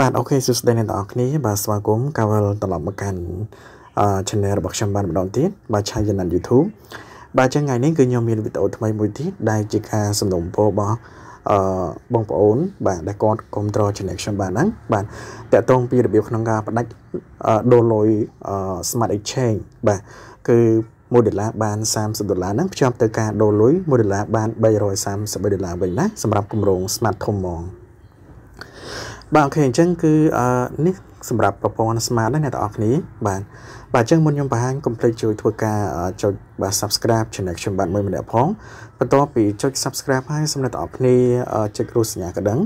បាទអូខេសួស្តីអ្នកទាំងអស់គ្នាបាទស្វាគមន៍កាវលត្រឡប់មកកាន់ channel របស់ខ្ញុំបានម្ដងទៀតបាទឆាយនៅ YouTube បាទចឹងថ្ងៃនេះគឺខ្ញុំមានវីដេអូថ្មីមួយទៀតដែលជាការសំណុំពររបស់អឺបងប្អូន បាទដែលគាត់គ្រប់ត្រ channel ខ្ញុំបាទហ្នឹងបាទតកតងពីរបៀបក្នុងការផ្ដាច់ដូរលុយ Smart Exchange បាទគឺ1ដុល្លារបាន30ដុល្លារហ្នឹងភ្ជាប់ទៅការដូរលុយ1ដុល្លារបាន333ដុល្លារវិញណាសម្រាប់គម្រោង Smart ធំហ្មងបាទអូខេអញ្ចឹងគឺអឺនេះសម្រាប់ប្រព័ន្ធ Smart ណាអ្នកទាំងអស់គ្នាបាទបាទអញ្ចឹងមុនខ្ញុំបង្ហាញកុំភ្លេចជួយធ្វើការចុចបាទ Subscribe Channel ខ្ញុំបាទមួយម្នាក់ផងបន្ទាប់ពីចុច Subscribe ហើយសម្រាប់អ្នកទាំងអស់គ្នាចុចរូបសញ្ញាកណ្ដឹង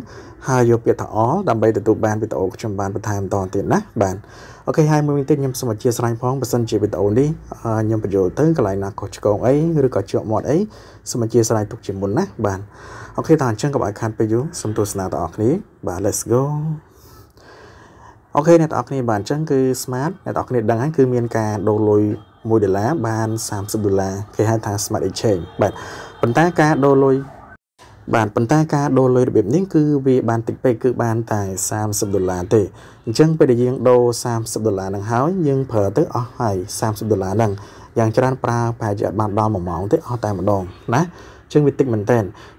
ហើយយកពាក្យថា All ដើម្បីទទួលបានវីដេអូខ្ញុំបានបន្ថែមតទៀតណាបាទអូខេហើយមួយវិញទៀតខ្ញុំសូមអធិស្ឋានផងបើសិនជាវីដេអូនេះខ្ញុំបញ្យល់ទៅកន្លែងណាខុសឆ្គងអីឬក៏ជាប់មាត់អីសូមអធិស្ឋានទុកជាមុនណាបាទអូខេតោះអញ្ចឹងកុំឲ្យខាត់ពេលយូរសូមទស្សនាបងប្អូនគ្នាបាទ let's go អូខេអ្នកនរគ្នាបាទអញ្ចឹងគឺ smart អ្នកនរគ្នាដឹងហើយគឺមានការដូរលុយ1ដុល្លារបាន30ដុល្លារគេហៅថា smart exchange បាទប៉ុន្តែការដូរលុយបាទប៉ុន្តែការដូរលុយរបៀបនេះគឺវាបានតិចពេកគឺបានតែ30ដុល្លារទេអញ្ចឹងពេលដែលយើងដូរ30ដុល្លារហ្នឹងហើយយើងប្រើទៅអស់ហើយ30ដុល្លារហ្នឹងយ៉ាងច្រើនប្រើប្រហែលជាអត់បានដល់1ម៉ោងទេអស់តែម្ដងណាចឹងវាតិចមែនតើ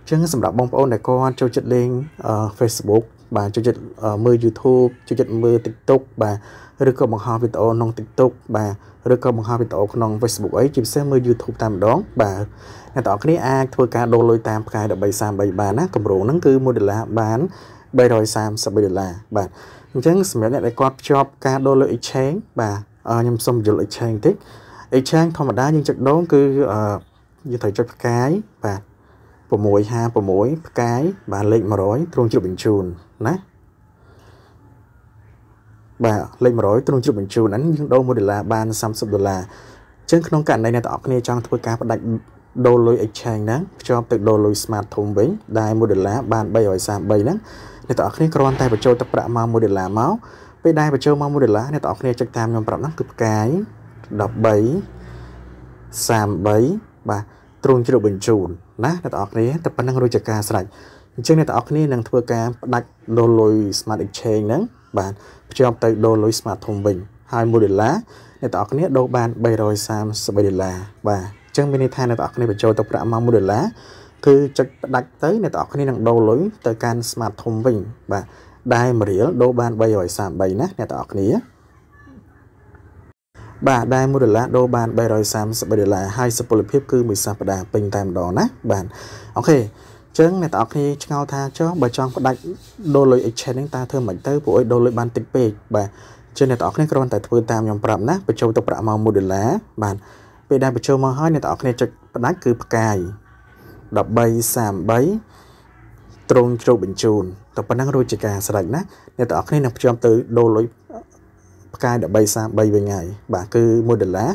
ចឹងសម្រាប់បងប្អូនដែលគាត់ចូលចិត្តលេង Facebook បាទចូលចិត្តមើល YouTube ចូលចិត្តមើល TikTok បាទឬក៏បង្ហោះវីដេអូក្នុង TikTok បាទឬក៏បង្ហោះវីដេអូក្នុង Facebook អីជាពិសេសមើល YouTube តែម្ដងបាទអ្នកទាំងអស់គ្នាអាចធ្វើការដូរលុយតាមផ្កាយ1333បានណាកម្រងហ្នឹងគឺ1ដុល្លារបាន333ដុល្លារបាទអញ្ចឹងសម្រាប់អ្នកដែលគាត់ភ្ជាប់ការដូរលុយ exchange បាទខ្ញុំសូមបញ្យល់ exchange តិច exchange ធម្មតាយើងចុចដូរគឺអឺយើងត្រូវចុចផ្កាយបាទ656ផ្កាយបាទលេខ100ទ្រង់ជ្រាបបញ្ជូនណាបាទលេខ100ទ្រង់ជ្រាបបញ្ជូនហ្នឹងយើងដូរ1ដុល្លារបាន30ដុល្លារអញ្ចឹងក្នុងករណីអ្នកទាំងអស់គ្នាចង់ធ្វើការផ្ដាច់ដូរលុយ exchange ហ្នឹងភ្ជាប់ទៅដូរលុយ smart ធំវិញដែល1ដុល្លារបាន333ហ្នឹងអ្នកទាំងអស់គ្នាគ្រាន់តែបញ្ចូលទឹកប្រាក់មក1ដុល្លារមកពេលដែលបញ្ចូលមក1ដុល្លារអ្នកទាំងអស់គ្នាចុចតាមខ្ញុំប្រាប់ហ្នឹងគឺផ្កាយ13 33បាទទ្រង់ជ្រោបបញ្ជូន ណាអ្នកទាំងអស់គ្នាតែប៉ុណ្្នឹងរួចជាការស្រេចអញ្ចឹងអ្នកទាំងអស់គ្នានឹងធ្វើការផ្ដាច់ដុលលុយ Smart Exchange ហ្នឹងបាទភ្ជាប់ទៅដុលលុយ Smart ធំវិញ ហើយ1ដុល្លារអ្នកទាំងអស់គ្នាដូរបាន333ដុល្លារបាទអញ្ចឹងមានន័យថាអ្នកទាំងអស់គ្នាបញ្ចូលទឹកប្រាក់មក1ដុល្លារគឺចុចផ្ដាច់ទៅអ្នកទាំងអស់គ្នានឹងដូរលុយទៅកាន់ Smart ធំវិញ បាទដែល1រៀលដូរបាន333ណាអ្នកទាំងអស់គ្នាបាទដែរ1ដុល្លារដូរបាន333ដុល្លារហើយសុពលភាពគឺមួយសប្តាហ៍ពេញតែម្ដងណាបាទអូខេចឹងអ្នកទាំងអស់គ្នាឆ្ងល់ថាចុះបើចង់ផ្ដាច់ដូរលុយ exchange ហ្នឹងតើធ្វើមិនទៅពួកអីដូរលុយបានតិចពេកបាទចឹងអ្នកទាំងអស់គ្នាគ្រាន់តែធ្វើតាមខ្ញុំប្រាប់ណាបញ្ចូលទឹកប្រាក់មក1ដុល្លារបាទពេលដែលបញ្ចូលមកហើយអ្នកទាំងអស់គ្នាចុចផ្ដាច់គឺផ្កាយ1333ត្រង់ជ្រុលបញ្ជូនតែប៉ុណ្ណឹងរួចជាការស្រេចណាអ្នកទាំងអស់គ្នានឹងភ្ជាប់ទៅដូរលុយផ្កាយ1333វិញហើយបាទគឺ1ដុល្លារ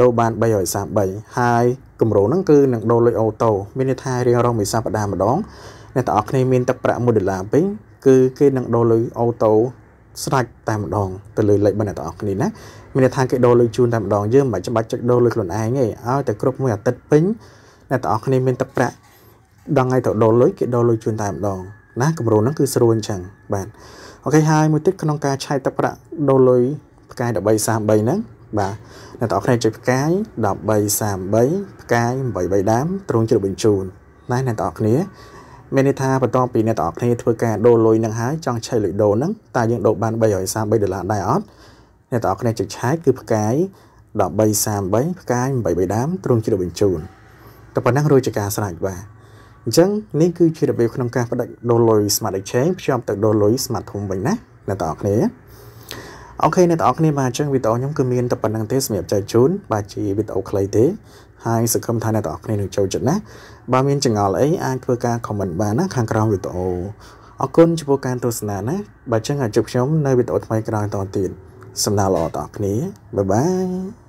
ដូរបាន333ហើយកម្រោហ្នឹងគឺនឹងដូរលុយអូតូមានន័យថារៀងរាល់មួយសប្តាហ៍ម្ដងអ្នកទាំងអស់គ្នា មានទឹកប្រាក់1ដុល្លារពេញគឺគេនឹងដូរលុយអូតូស្រាច់តែម្ដង ទៅលើលេខបានអ្នកទាំងអស់គ្នាណាមានន័យថាគេដូរលុយជូនតែម្ដងយើងមិនច្បាច់ចុចដូរលុយខ្លួនឯងទេឲ្យតែគ្រប់មួយអាទិត្យពេញអ្នកទាំងអស់គ្នាមានទឹកប្រាក់ដល់ថ្ងៃទៅដូរលុយគេដូរលុយជូនតែម្ដងណាគម្រោងហ្នឹងគឺស្រួលអញ្ចឹងបាទអូខេហើយមួយទៀតក្នុងការឆែកទឹកប្រាក់ដុលលុយផ្កាយ1333ហ្នឹងបាទអ្នកទាំងអស់គ្នាចុចផ្កាយ1333ផ្កាយ83ដាមត្រង់ជ្រុបបញ្ជូនណាអ្នកទាំងអស់គ្នាមានន័យថាបន្ទាប់ពីអ្នកទាំងអស់គ្នាធ្វើការដូរលុយនឹងហើយចង់ឆែកលុយដូរហ្នឹងតើយើងដូរបាន333ដុល្លារដែរអត់អ្នកទាំងអស់គ្នាចុចឆែកគឺផ្កាយ1333ផ្កាយ83ដាមត្រង់ជ្រុបបញ្ជូនតែប៉ុណ្ណឹងរួចជាការស្រេចបាទអញ្ចឹងនេះគឺជារបៀបក្នុងការបដិដុលលុយ Smart Exchange ភ្ជាប់ទៅដុលលុយ Smart ធំវិញណាអ្នកទាំងអស់គ្នាអូខេអ្នកទាំងអស់គ្នាបាទអញ្ចឹងវីដេអូខ្ញុំគឺមានតែប៉ុណ្្នឹងទេសម្រាប់ចែកជូនបាទជាវីដេអូខ្លីទេហើយសង្ឃឹមថាអ្នកទាំងអស់គ្នានឹងចូលចិត្តណាបើមានចង្អល់អីអាចធ្វើការ comment បានណាខាងក្រោមវីដេអូអរគុណចំពោះការ ទស្សនាណាបើអញ្ចឹងអាចជួបខ្ញុំនៅវីដេអូថ្មីក្រោយតទៀតសំណើល្អដល់អ្នកគ្នាបាយបាយ